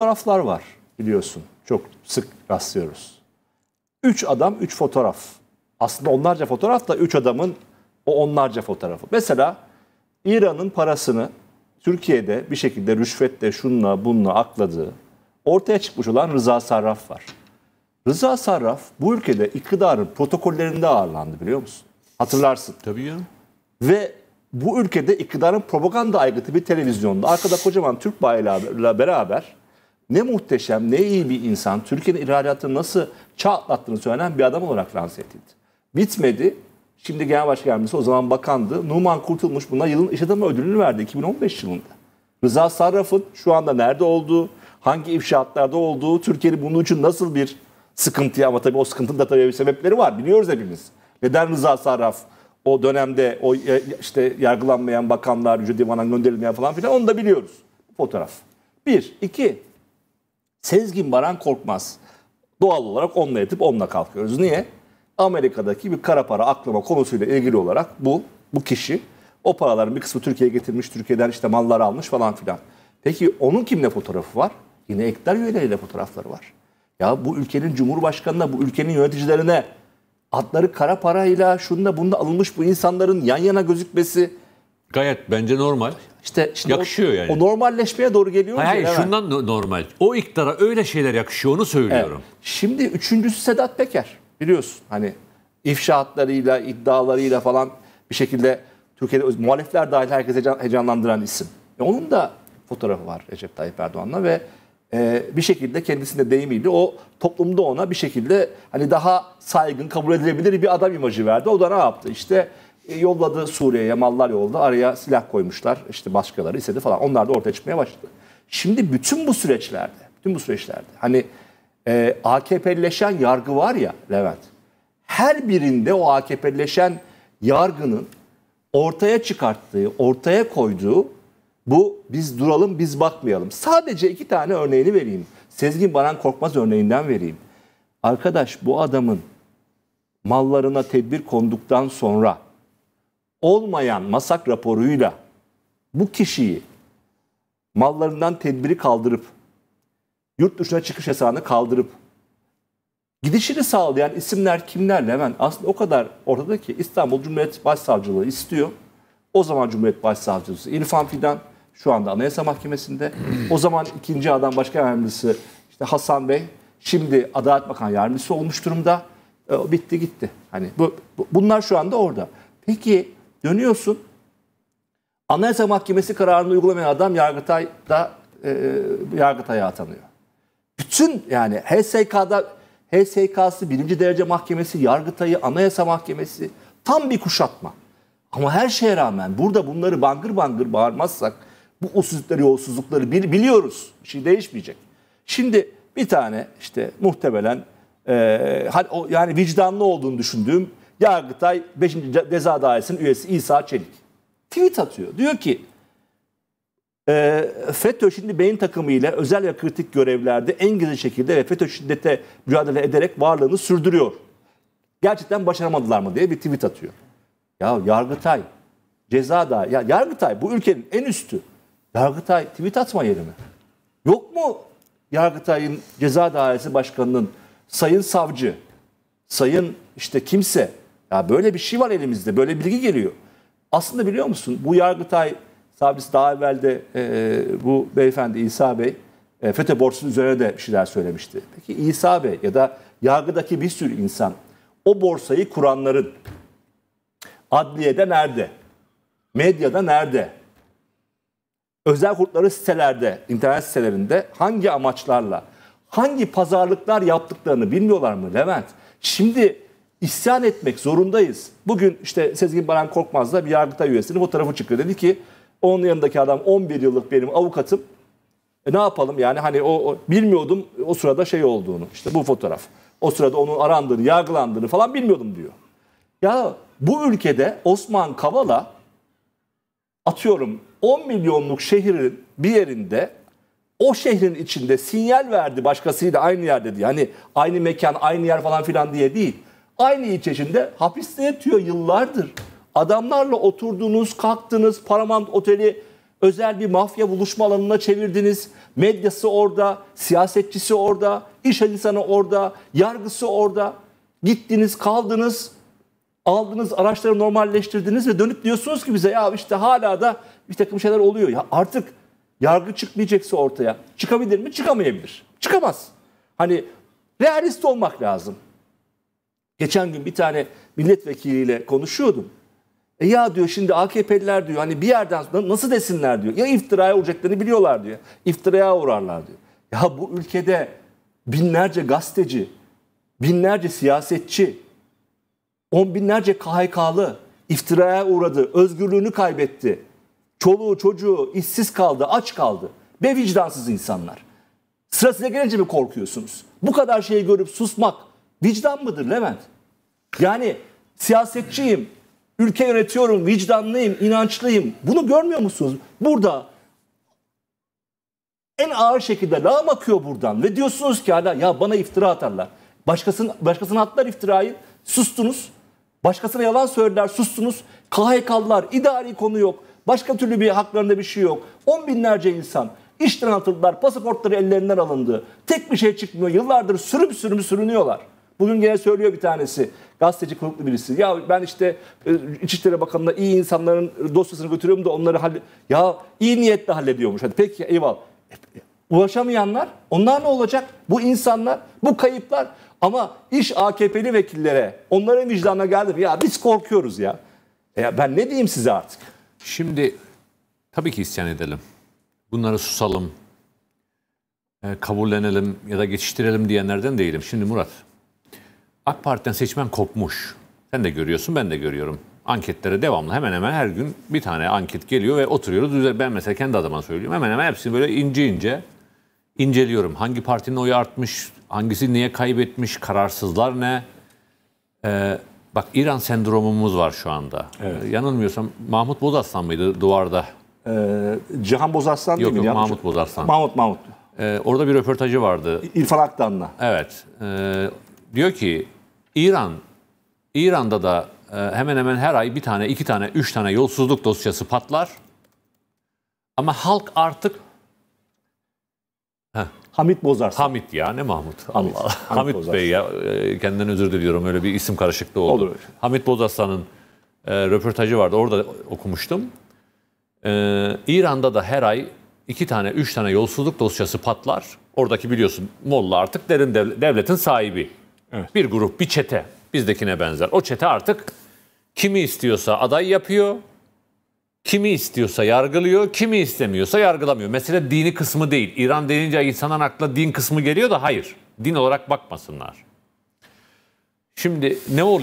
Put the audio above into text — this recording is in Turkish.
fotoğraflar var biliyorsun. Çok sık rastlıyoruz. Üç adam, üç fotoğraf. Aslında onlarca fotoğraf da üç adamın o onlarca fotoğrafı. Mesela İran'ın parasını Türkiye'de bir şekilde rüşvetle, şunla, bununla akladığı ortaya çıkmış olan Rıza Sarraf var. Rıza Sarraf bu ülkede iktidarın protokollerinde ağırlandı biliyor musun? Hatırlarsın. Tabii ya. Ve bu ülkede iktidarın propaganda aygıtı bir televizyonda arkada kocaman Türk bayrağıyla beraber ne muhteşem, ne iyi bir insan, Türkiye'nin ihracatını nasıl çatlattığını atlattığını söylenen bir adam olarak lanse edildi. Bitmedi. Şimdi genel başkan yardımcısı o zaman bakandı. Numan Kurtulmuş buna yılın iş adamı ödülünü verdi 2015 yılında. Rıza Sarraf'ın şu anda nerede olduğu, hangi ifşaatlarda olduğu, Türkiye'nin bunun için nasıl bir sıkıntıya ama tabii o sıkıntının da tabii bir sebepleri var biliyoruz hepimiz. Neden Rıza Sarraf o dönemde o e, işte yargılanmayan bakanlar, Yüce Divan'a gönderilmeyen falan filan onu da biliyoruz. Fotoğraf. Bir, iki, Sezgin Baran Korkmaz. Doğal olarak onunla yetip onunla kalkıyoruz. Niye? Amerika'daki bir kara para aklama konusuyla ilgili olarak bu bu kişi o paraların bir kısmı Türkiye'ye getirmiş, Türkiye'den işte mallar almış falan filan. Peki onun kimle fotoğrafı var? Yine Ekler üyeleriyle fotoğrafları var. Ya bu ülkenin cumhurbaşkanına, bu ülkenin yöneticilerine adları kara parayla, şunda bunda alınmış bu insanların yan yana gözükmesi Gayet bence normal. İşte şimdi yakışıyor o, yani. O normalleşmeye doğru geliyor. Hayır, hayır şundan normal. O iktidara öyle şeyler yakışıyor onu söylüyorum. Evet. Şimdi üçüncüsü Sedat Peker. Biliyorsun hani ifşaatlarıyla, iddialarıyla falan bir şekilde Türkiye'de muhalifler dahil herkese heyecanlandıran isim. E onun da fotoğrafı var Recep Tayyip Erdoğan'la ve e, bir şekilde kendisinde deyimiyle o toplumda ona bir şekilde hani daha saygın, kabul edilebilir bir adam imajı verdi. O da ne yaptı? İşte e, yolladı Suriye'ye mallar yolladı. Araya silah koymuşlar. işte başkaları istedi falan. Onlar da ortaya çıkmaya başladı. Şimdi bütün bu süreçlerde, bütün bu süreçlerde hani e, AKP'lileşen yargı var ya Levent. Her birinde o AKP'lileşen yargının ortaya çıkarttığı, ortaya koyduğu bu biz duralım biz bakmayalım. Sadece iki tane örneğini vereyim. Sezgin Baran Korkmaz örneğinden vereyim. Arkadaş bu adamın mallarına tedbir konduktan sonra olmayan masak raporuyla bu kişiyi mallarından tedbiri kaldırıp yurt dışına çıkış yasağını kaldırıp gidişini sağlayan isimler kimlerle hemen aslında o kadar ortada ki İstanbul Cumhuriyet Başsavcılığı istiyor. O zaman Cumhuriyet Başsavcısı İrfan Fidan şu anda Anayasa Mahkemesi'nde. O zaman ikinci adam başkan yardımcısı işte Hasan Bey şimdi Adalet Bakan yardımcısı olmuş durumda. E, bitti gitti. Hani bu, bu bunlar şu anda orada. Peki Dönüyorsun. Anayasa Mahkemesi kararını uygulamayan adam Yargıtay'da e, Yargıtay'a atanıyor. Bütün yani HSK'da HSK'sı, birinci derece mahkemesi, Yargıtay'ı, Anayasa Mahkemesi tam bir kuşatma. Ama her şeye rağmen burada bunları bangır bangır bağırmazsak bu usulsüzlükleri, yolsuzlukları biliyoruz. Bir şey değişmeyecek. Şimdi bir tane işte muhtemelen e, yani vicdanlı olduğunu düşündüğüm Yargıtay 5. Ceza Dairesi'nin üyesi İsa Çelik tweet atıyor. Diyor ki e, FETÖ şimdi beyin takımı ile özel ve kritik görevlerde en gizli şekilde ve FETÖ şiddete mücadele ederek varlığını sürdürüyor. Gerçekten başaramadılar mı diye bir tweet atıyor. Ya Yargıtay, ceza da ya Yargıtay bu ülkenin en üstü. Yargıtay tweet atma yeri Yok mu Yargıtay'ın ceza dairesi başkanının sayın savcı, sayın işte kimse ya böyle bir şey var elimizde. Böyle bilgi geliyor. Aslında biliyor musun bu Yargıtay savcısı daha de e, e, bu beyefendi İsa Bey e, FETÖ borsunun üzerine de bir şeyler söylemişti. Peki İsa Bey ya da yargıdaki bir sürü insan o borsayı kuranların adliyede nerede? Medyada nerede? Özel kurtları sitelerde, internet sitelerinde hangi amaçlarla, hangi pazarlıklar yaptıklarını bilmiyorlar mı Levent? Şimdi isyan etmek zorundayız. Bugün işte Sezgin Baran Korkmaz da bir yargıtay üyesinin fotoğrafı çıkıyor. Dedi ki onun yanındaki adam 11 yıllık benim avukatım. E ne yapalım yani hani o, o bilmiyordum o sırada şey olduğunu işte bu fotoğraf. O sırada onun arandığını, yargılandığını falan bilmiyordum diyor. Ya bu ülkede Osman Kavala atıyorum 10 milyonluk şehrin bir yerinde o şehrin içinde sinyal verdi başkasıyla aynı yerde diye. Yani aynı mekan, aynı yer falan filan diye değil. Aynı ilçeşinde hapiste yatıyor yıllardır. Adamlarla oturdunuz, kalktınız, Paramount Oteli özel bir mafya buluşma alanına çevirdiniz. Medyası orada, siyasetçisi orada, iş insanı orada, yargısı orada. Gittiniz, kaldınız, aldınız, araçları normalleştirdiniz ve dönüp diyorsunuz ki bize ya işte hala da bir takım şeyler oluyor. Ya artık yargı çıkmayacaksa ortaya çıkabilir mi? Çıkamayabilir. Çıkamaz. Hani realist olmak lazım. Geçen gün bir tane milletvekiliyle konuşuyordum. E ya diyor şimdi AKP'liler diyor hani bir yerden sonra nasıl desinler diyor. Ya iftiraya olacaklarını biliyorlar diyor. İftiraya uğrarlar diyor. Ya bu ülkede binlerce gazeteci, binlerce siyasetçi, on binlerce KHK'lı iftiraya uğradı, özgürlüğünü kaybetti. Çoluğu çocuğu işsiz kaldı, aç kaldı. Be vicdansız insanlar. Sıra size gelince mi korkuyorsunuz? Bu kadar şeyi görüp susmak Vicdan mıdır Levent? Yani siyasetçiyim, ülke yönetiyorum, vicdanlıyım, inançlıyım. Bunu görmüyor musunuz? Burada en ağır şekilde lağım akıyor buradan ve diyorsunuz ki hala ya bana iftira atarlar. Başkasının, başkasına atlar iftirayı, sustunuz. Başkasına yalan söylediler, sustunuz. KHK'lılar, idari konu yok. Başka türlü bir haklarında bir şey yok. On binlerce insan işten atıldılar, pasaportları ellerinden alındı. Tek bir şey çıkmıyor, yıllardır sürüp sürüp sürünüyorlar. Bugün gene söylüyor bir tanesi. Gazeteci konuklu birisi. Ya ben işte e, İçişleri Bakanı'na iyi insanların dosyasını götürüyorum da onları halle... Ya iyi niyetle hallediyormuş. Hadi peki eyvallah. E, e, ulaşamayanlar onlar ne olacak? Bu insanlar, bu kayıplar. Ama iş AKP'li vekillere, onların vicdanına geldi Ya biz korkuyoruz ya. Ya ben ne diyeyim size artık? Şimdi tabii ki isyan edelim. Bunları susalım, kabullenelim ya da geçiştirelim diyenlerden değilim. Şimdi Murat, AK Parti'den seçmen kopmuş. Sen de görüyorsun, ben de görüyorum. Anketlere devamlı hemen hemen her gün bir tane anket geliyor ve oturuyoruz. Ben mesela kendi adıma söylüyorum. Hemen hemen hepsini böyle ince ince inceliyorum. Hangi partinin oyu artmış, hangisi niye kaybetmiş, kararsızlar ne? Ee, bak İran sendromumuz var şu anda. Evet. Ee, yanılmıyorsam Mahmut Bozaslan mıydı duvarda? Ee, Cihan Bozaslan yok, mi? Yok Mahmut yanlış. Mahmut Mahmut. Ee, orada bir röportajı vardı. İrfan Aktan'la. Evet. E, diyor ki İran, İran'da da e, hemen hemen her ay bir tane, iki tane, üç tane yolsuzluk dosyası patlar. Ama halk artık... Heh. Hamit Bozarsın. Hamit ya ne Mahmut. Hamit, Allah. Hamit, Hamit Bey ya e, kendinden özür diliyorum öyle bir isim karışıklığı oldu. Olur. Hamit Bozarsan'ın e, röportajı vardı orada okumuştum. E, İran'da da her ay iki tane üç tane yolsuzluk dosyası patlar. Oradaki biliyorsun Molla artık derin devletin sahibi. Evet. Bir grup, bir çete. Bizdekine benzer. O çete artık kimi istiyorsa aday yapıyor, kimi istiyorsa yargılıyor, kimi istemiyorsa yargılamıyor. Mesela dini kısmı değil. İran denince insanın akla din kısmı geliyor da hayır. Din olarak bakmasınlar. Şimdi ne oluyor?